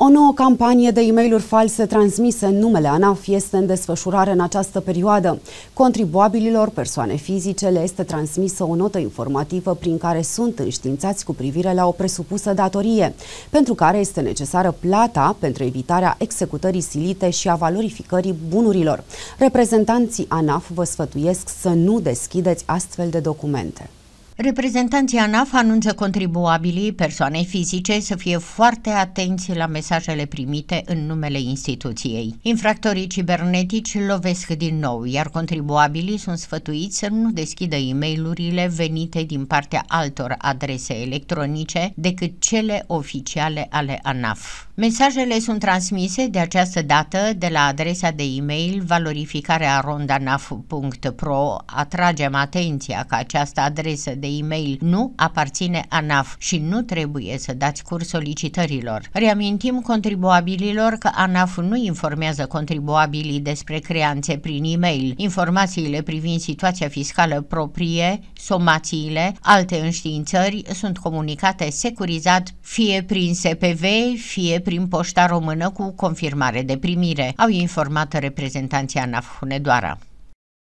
O nouă campanie de e mail false transmise în numele ANAF este în desfășurare în această perioadă. Contribuabililor, persoane fizice, le este transmisă o notă informativă prin care sunt înștiințați cu privire la o presupusă datorie, pentru care este necesară plata pentru evitarea executării silite și a valorificării bunurilor. Reprezentanții ANAF vă sfătuiesc să nu deschideți astfel de documente. Reprezentanții ANAF anunță contribuabilii persoanei fizice să fie foarte atenți la mesajele primite în numele instituției. Infractorii cibernetici lovesc din nou, iar contribuabilii sunt sfătuiți să nu deschidă e mail venite din partea altor adrese electronice decât cele oficiale ale ANAF. Mesajele sunt transmise de această dată de la adresa de e-mail valorificarea rondanaf.ro. Atragem atenția că această adresă de e-mail nu aparține ANAF și nu trebuie să dați curs solicitărilor. Reamintim contribuabililor că ANAF nu informează contribuabilii despre creanțe prin e-mail. Informațiile privind situația fiscală proprie, somațiile, alte înștiințări sunt comunicate securizat fie prin SPV, fie prin poșta română cu confirmare de primire, au informat reprezentanții ANAF Hunedoara.